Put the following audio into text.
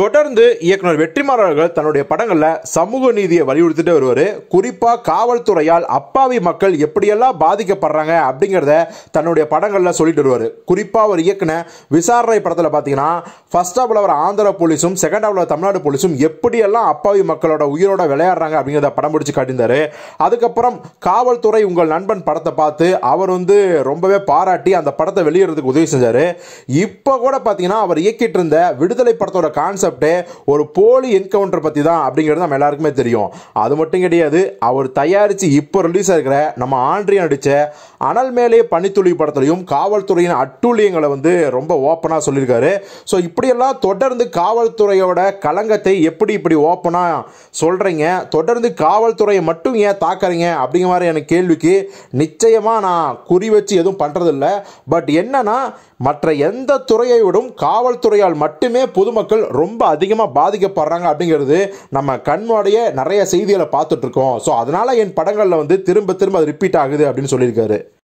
தொடர்ந்து இயக்குனர் வெற்றிமாறவர்கள் தன்னுடைய படங்களில் சமூக நீதியை வலியுறுத்திட்டு வருவார் குறிப்பாக காவல்துறையால் அப்பாவி மக்கள் எப்படியெல்லாம் பாதிக்கப்படுறாங்க அப்படிங்கிறத தன்னுடைய படங்களில் சொல்லிட்டு வருவார் குறிப்பாக அவர் இயக்குன விசாரணை படத்தில் பார்த்தீங்கன்னா ஃபர்ஸ்ட் ஆஃப் அவர் ஆந்திர போலீஸும் செகண்ட் ஆஃப் தமிழ்நாடு போலீஸும் எப்படியெல்லாம் அப்பாவி மக்களோட உயிரோட விளையாடுறாங்க அப்படிங்கிறத படம் பிடிச்சி காட்டியிருந்தாரு அதுக்கப்புறம் காவல்துறை உங்கள் நண்பன் படத்தை பார்த்து அவர் வந்து ரொம்பவே பாராட்டி அந்த படத்தை வெளியிடுறதுக்கு உதவி செஞ்சார் இப்போ கூட பார்த்தீங்கன்னா அவர் இயக்கிட்டு இருந்த விடுதலை படத்தோட கான்செப்ட் கான்செப்டே ஒரு போலி என்கவுண்டர் பற்றி தான் அப்படிங்கிறது நம்ம எல்லாருக்குமே தெரியும் அது மட்டும் கிடையாது அவர் தயாரித்து இப்போ ரிலீஸ் ஆகிற நம்ம ஆண்ட்ரி நடித்த அனல் மேலே பனித்துளி படத்துலையும் காவல்துறையின் அட்டூழியங்களை வந்து ரொம்ப ஓப்பனாக சொல்லியிருக்காரு ஸோ இப்படியெல்லாம் தொடர்ந்து காவல்துறையோட கலங்கத்தை எப்படி இப்படி ஓப்பனாக சொல்கிறீங்க தொடர்ந்து காவல்துறையை மட்டும் ஏன் தாக்குறீங்க அப்படிங்கிற மாதிரி எனக்கு கேள்விக்கு நிச்சயமாக நான் குறி வச்சு எதுவும் பண்ணுறதில்ல பட் என்னன்னா மற்ற எந்த துறையை விடும் காவல்துறையால் மட்டுமே பொதுமக்கள் ரொம்ப ரொம்ப அதிகமாக பாதிக்கப்படுறாங்க அப்படிங்கிறது நம்ம கண்மோடைய நிறைய செய்திகளை பார்த்துட்ருக்கோம் ஸோ அதனால் என் படங்களில் வந்து திரும்ப திரும்ப அது ரிப்பீட் ஆகுது அப்படின்னு சொல்லியிருக்காரு